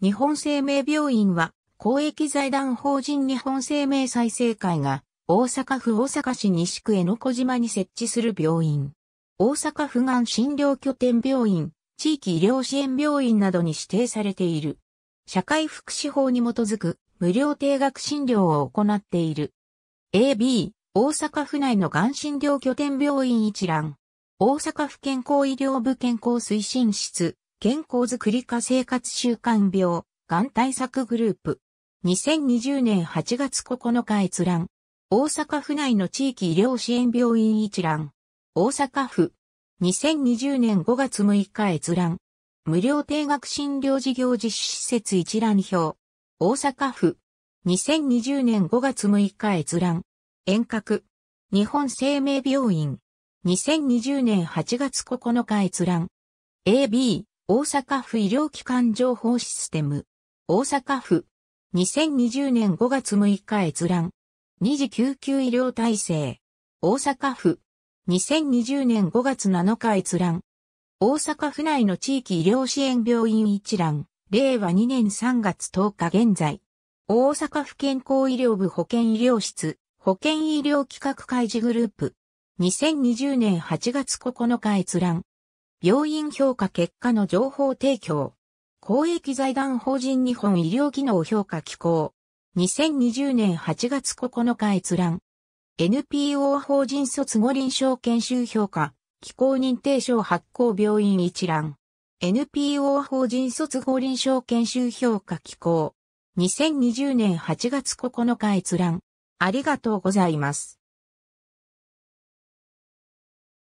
日本生命病院は、公益財団法人日本生命再生会が、大阪府大阪市西区江の小島に設置する病院。大阪府がん診療拠点病院、地域医療支援病院などに指定されている。社会福祉法に基づく無料定額診療を行っている。AB、大阪府内のがん診療拠点病院一覧。大阪府健康医療部健康推進室、健康づくり化生活習慣病、がん対策グループ。2020年8月9日閲覧。大阪府内の地域医療支援病院一覧。大阪府。2020年5月6日閲覧。無料定額診療事業実施施設一覧表。大阪府。2020年5月6日閲覧。遠隔。日本生命病院。2020年8月9日閲覧。AB、大阪府医療機関情報システム。大阪府。2020年5月6日閲覧。二次救急医療体制。大阪府。2020年5月7日閲覧。大阪府内の地域医療支援病院一覧。令和2年3月10日現在。大阪府健康医療部保健医療室。保健医療企画開示グループ。2020年8月9日閲覧。病院評価結果の情報提供。公益財団法人日本医療機能評価機構。2020年8月9日閲覧。NPO 法人卒後臨床研修評価、機構認定証発行病院一覧。NPO 法人卒後臨床研修評価機構。2020年8月9日閲覧。ありがとうございます。